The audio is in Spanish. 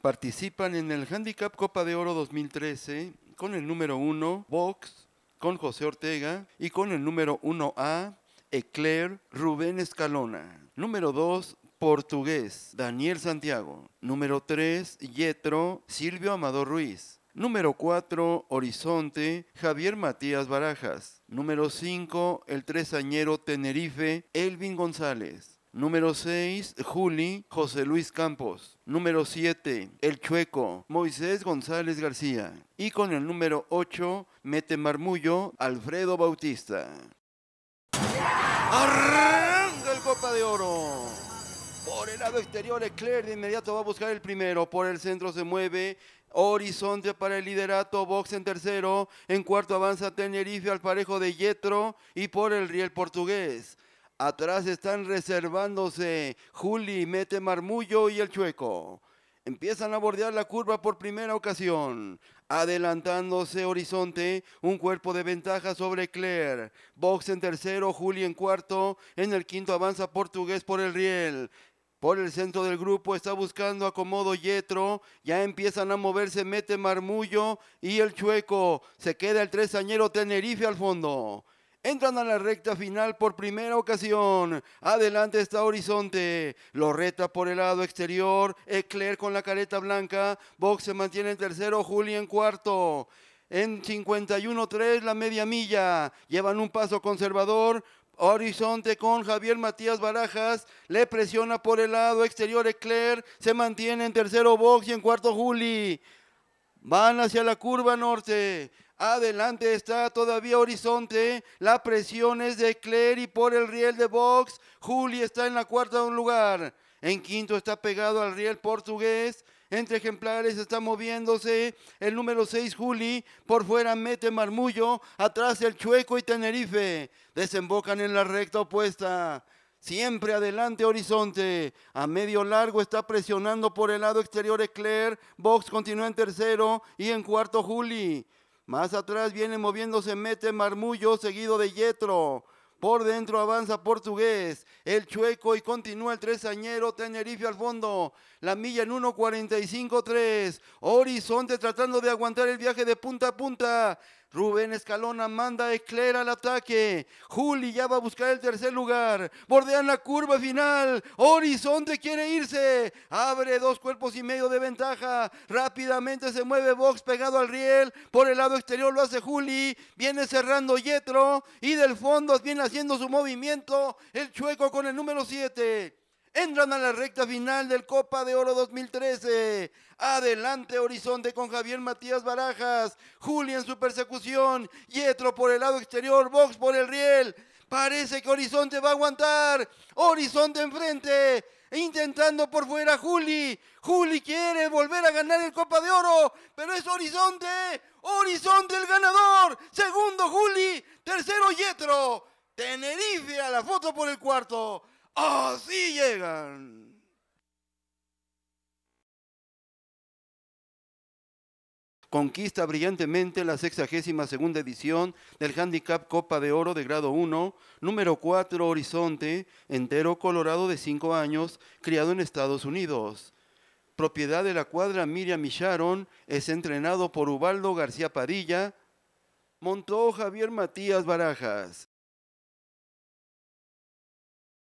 participan en el Handicap Copa de Oro 2013 con el número 1, Vox, con José Ortega y con el número 1A, Eclair Rubén Escalona. Número 2, Portugués, Daniel Santiago. Número 3, Yetro, Silvio Amador Ruiz. Número 4, Horizonte, Javier Matías Barajas. Número 5, el tresañero Tenerife, Elvin González. Número 6, Juli José Luis Campos. Número 7, El Chueco, Moisés González García. Y con el número 8, Mete Marmullo, Alfredo Bautista. ¡Arranca el Copa de Oro! Por el lado exterior, Eclair de inmediato va a buscar el primero. Por el centro se mueve Horizonte para el liderato, Box en tercero, en cuarto avanza Tenerife al parejo de Yetro y por el riel portugués. Atrás están reservándose Juli, mete Marmullo y el Chueco. Empiezan a bordear la curva por primera ocasión. Adelantándose Horizonte, un cuerpo de ventaja sobre Claire. Box en tercero, Juli en cuarto. En el quinto avanza Portugués por el riel. Por el centro del grupo está buscando acomodo Yetro. Ya empiezan a moverse, mete Marmullo y el Chueco. Se queda el tresañero Tenerife al fondo. Entran a la recta final por primera ocasión. Adelante está Horizonte. Lo reta por el lado exterior. Eclair con la careta blanca. Box se mantiene en tercero. Juli en cuarto. En 51-3 la media milla. Llevan un paso conservador. Horizonte con Javier Matías Barajas. Le presiona por el lado exterior Eclair. Se mantiene en tercero Box y en cuarto Juli. Van hacia la curva norte. Adelante está todavía Horizonte. La presión es de y por el riel de box. Juli está en la cuarta de un lugar. En quinto está pegado al riel portugués. Entre ejemplares está moviéndose el número 6 Juli, por fuera mete Marmullo, atrás el Chueco y Tenerife. Desembocan en la recta opuesta. Siempre adelante Horizonte. A medio largo está presionando por el lado exterior Eclair. Box continúa en tercero y en cuarto Juli. Más atrás viene moviéndose Mete Marmullo, seguido de Yetro. Por dentro avanza Portugués, el Chueco y continúa el tresañero Tenerife al fondo. La milla en 1-45-3. Horizonte tratando de aguantar el viaje de punta a punta. Rubén Escalona manda a Eclair al ataque. Juli ya va a buscar el tercer lugar. Bordean la curva final. Horizonte quiere irse. Abre dos cuerpos y medio de ventaja. Rápidamente se mueve box pegado al riel. Por el lado exterior lo hace Juli. Viene cerrando Yetro. Y del fondo viene haciendo su movimiento. El chueco con el número 7. Entran a la recta final del Copa de Oro 2013. Adelante Horizonte con Javier Matías Barajas. Juli en su persecución. Yetro por el lado exterior. Box por el riel. Parece que Horizonte va a aguantar. Horizonte enfrente. Intentando por fuera Juli. Juli quiere volver a ganar el Copa de Oro. Pero es Horizonte. Horizonte el ganador. Segundo Juli. Tercero Yetro. Tenerife a la foto por el cuarto así llegan. Conquista brillantemente la 62 edición del Handicap Copa de Oro de grado 1, número 4 Horizonte, entero colorado de 5 años, criado en Estados Unidos. Propiedad de la cuadra Miriam Micharon, es entrenado por Ubaldo García Padilla. Montó Javier Matías Barajas.